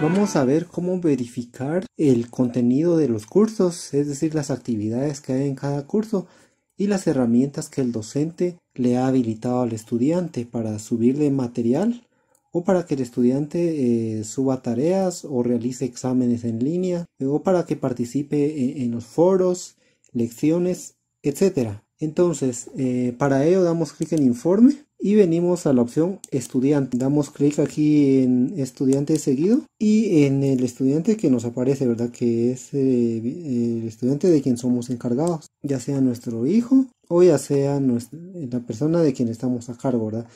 Vamos a ver cómo verificar el contenido de los cursos, es decir, las actividades que hay en cada curso y las herramientas que el docente le ha habilitado al estudiante para subirle material o para que el estudiante eh, suba tareas o realice exámenes en línea o para que participe en, los foros, lecciones, etc. Entonces, eh, para ello damos clic en informe y venimos a la opción estudiante damos clic aquí en estudiante seguido y en el estudiante que nos aparece verdad que es eh, el estudiante de quien somos encargados ya sea nuestro hijo o ya sea la persona de quien estamos a cargo verdad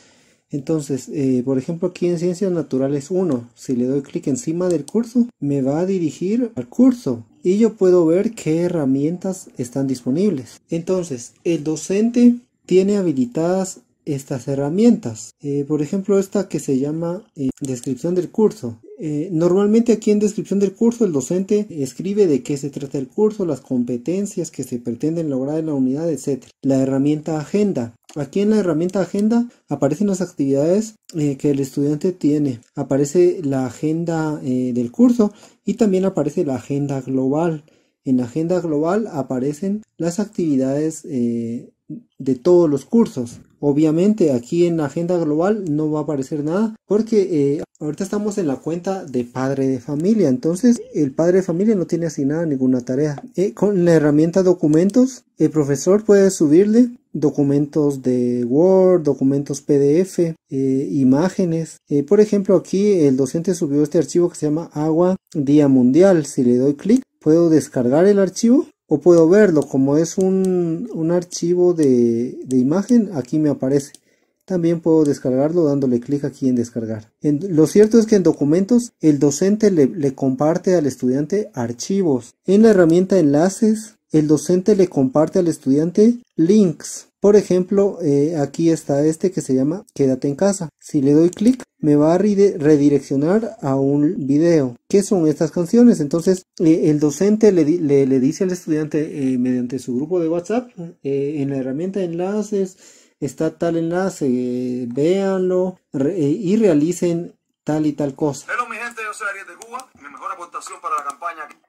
entonces, eh, por ejemplo, aquí en Ciencias Naturales 1, si le doy clic encima del curso, me va a dirigir al curso y yo puedo ver qué herramientas están disponibles. Entonces, el docente tiene habilitadas estas herramientas. Eh, por ejemplo, esta que se llama eh, descripción del curso. Eh, normalmente aquí en descripción del curso el docente escribe de qué se trata el curso, las competencias que se pretenden lograr en la unidad, etc. La herramienta agenda. Aquí en la herramienta agenda aparecen las actividades que el estudiante tiene. Aparece la agenda del curso y también aparece la agenda global. En la agenda global aparecen las actividades de todos los cursos. Obviamente aquí en la agenda global no va a aparecer nada porque eh, ahorita estamos en la cuenta de padre de familia. Entonces el padre de familia no tiene asignada ninguna tarea. Eh, con la herramienta documentos, el profesor puede subirle documentos de Word, documentos PDF, eh, imágenes. por ejemplo, aquí el docente subió este archivo que se llama Agua Día Mundial. Si le doy clic, puedo descargar el archivo o puedo verlo como es un, archivo de, imagen aquí me aparece también puedo descargarlo dándole clic aquí en descargar lo cierto es que en documentos el docente le comparte al estudiante archivos en la herramienta enlaces el docente le comparte al estudiante links por ejemplo, eh, aquí está este que se llama Quédate en casa. Si le doy clic, me va a redireccionar a un video. ¿Qué son estas canciones? Entonces, eh, el docente le, dice al estudiante eh, mediante su grupo de WhatsApp, en la herramienta de enlaces, está tal enlace, véanlo y realicen tal y tal cosa.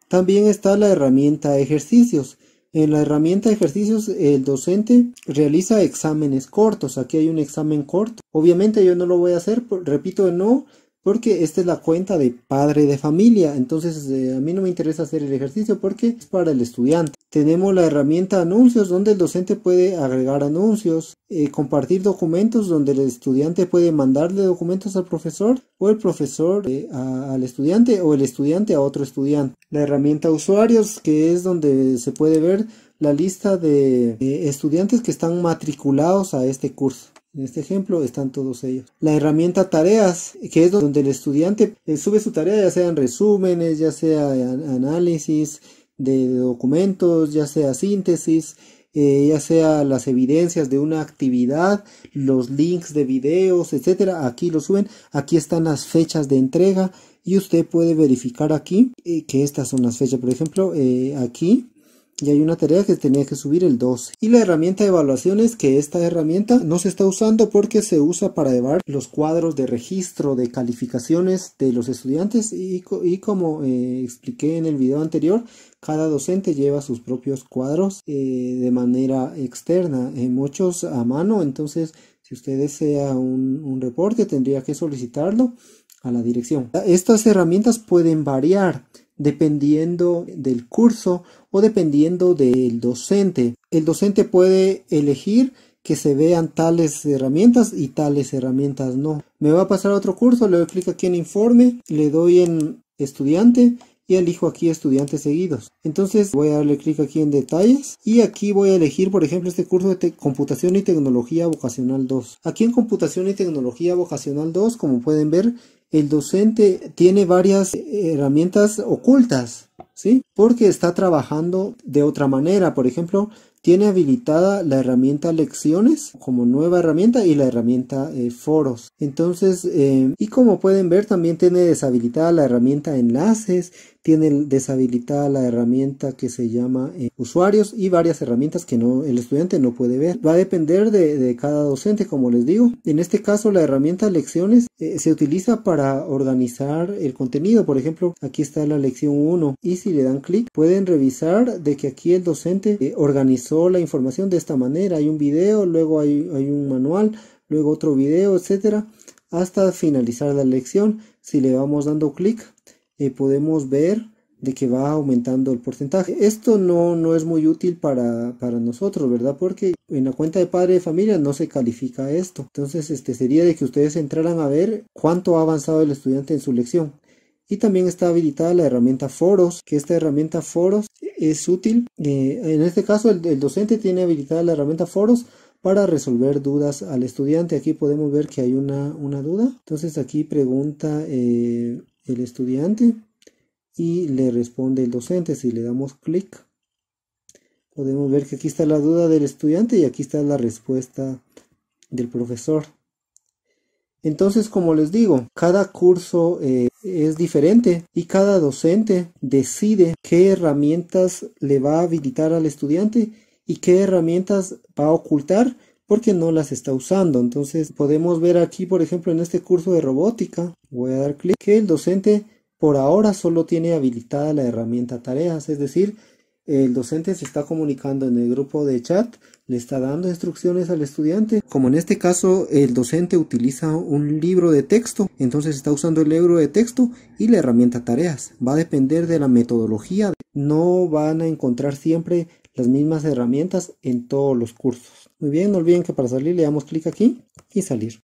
También está la herramienta ejercicios. En la herramienta de ejercicios, el docente realiza exámenes cortos. Aquí hay un examen corto. Obviamente yo no lo voy a hacer, repito, no porque esta es la cuenta de padre de familia. Entonces eh, a mí no me interesa hacer el ejercicio porque es para el estudiante. Tenemos la herramienta anuncios donde el docente puede agregar anuncios, eh, compartir documentos donde el estudiante puede mandarle documentos al profesor o el profesor eh, al estudiante o el estudiante a otro estudiante. La herramienta usuarios que es donde se puede ver la lista de estudiantes que están matriculados a este curso. En este ejemplo están todos ellos. La herramienta tareas, que es donde el estudiante eh, sube su tarea, ya sean resúmenes, ya sea análisis de documentos, ya sea síntesis, eh, ya sea las evidencias de una actividad, los links de videos, etcétera. Aquí lo suben, aquí están las fechas de entrega y usted puede verificar aquí eh, que estas son las fechas. Por ejemplo, aquí y hay una tarea que tenía que subir el 12. Y la herramienta de evaluaciones que esta herramienta no se está usando porque se usa para llevar los cuadros de registro de calificaciones de los estudiantes y, como eh, expliqué en el video anterior, cada docente lleva sus propios cuadros eh, de manera externa, en eh, muchos a mano, entonces si usted desea un reporte tendría que solicitarlo a la dirección. Estas herramientas pueden variar dependiendo del curso o dependiendo del docente. El docente puede elegir que se vean tales herramientas y tales herramientas no. Me va a pasar a otro curso, le doy clic aquí en informe, le doy en estudiante y elijo aquí estudiantes seguidos. Entonces voy a darle clic aquí en detalles y aquí voy a elegir por ejemplo este curso de computación y tecnología vocacional 2. Aquí en computación y tecnología vocacional 2 como pueden ver el docente tiene varias herramientas ocultas, ¿sí? Porque está trabajando de otra manera. Por ejemplo, tiene habilitada la herramienta lecciones como nueva herramienta y la herramienta eh, foros. Entonces, em, y como pueden ver, también tiene deshabilitada la herramienta enlaces, tiene deshabilitada la herramienta que se llama eh, usuarios y varias herramientas que no, el estudiante no puede ver. Va a depender de cada docente, como les digo. En este caso, la herramienta lecciones eh, se utiliza para organizar el contenido. Por ejemplo, aquí está la lección 1 y si le dan clic pueden revisar de que aquí el docente organizó la información de esta manera. Hay un video, luego hay, un manual, luego otro video, etcétera, hasta finalizar la lección. Si le vamos dando clic, eh, podemos ver de que va aumentando el porcentaje. Esto no, no es muy útil para, para, nosotros, ¿verdad? Porque en la cuenta de padre de familia no se califica esto. Entonces, este sería de que ustedes entraran a ver cuánto ha avanzado el estudiante en su lección. Y también está habilitada la herramienta Foros, que esta herramienta Foros es útil. Eh, en este caso, el, docente tiene habilitada la herramienta foros para resolver dudas al estudiante. Aquí podemos ver que hay una, una duda. Entonces aquí pregunta eh, el estudiante y le responde el docente. Si le damos clic, podemos ver que aquí está la duda del estudiante y aquí está la respuesta del profesor. Entonces, como les digo, cada curso eh, es diferente y cada docente decide qué herramientas le va a habilitar al estudiante y qué herramientas va a ocultar porque no las está usando. Entonces podemos ver aquí, por ejemplo, en este curso de robótica, voy a dar clic, que el docente por ahora solo tiene habilitada la herramienta tareas, es decir, el docente se está comunicando en el grupo de chat, le está dando instrucciones al estudiante. Como en este caso el docente utiliza un libro de texto, entonces está usando el libro de texto y la herramienta tareas. Va a depender de la metodología. No van a encontrar siempre las mismas herramientas en todos los cursos. Muy bien, no olviden que para salir le damos clic aquí y salir.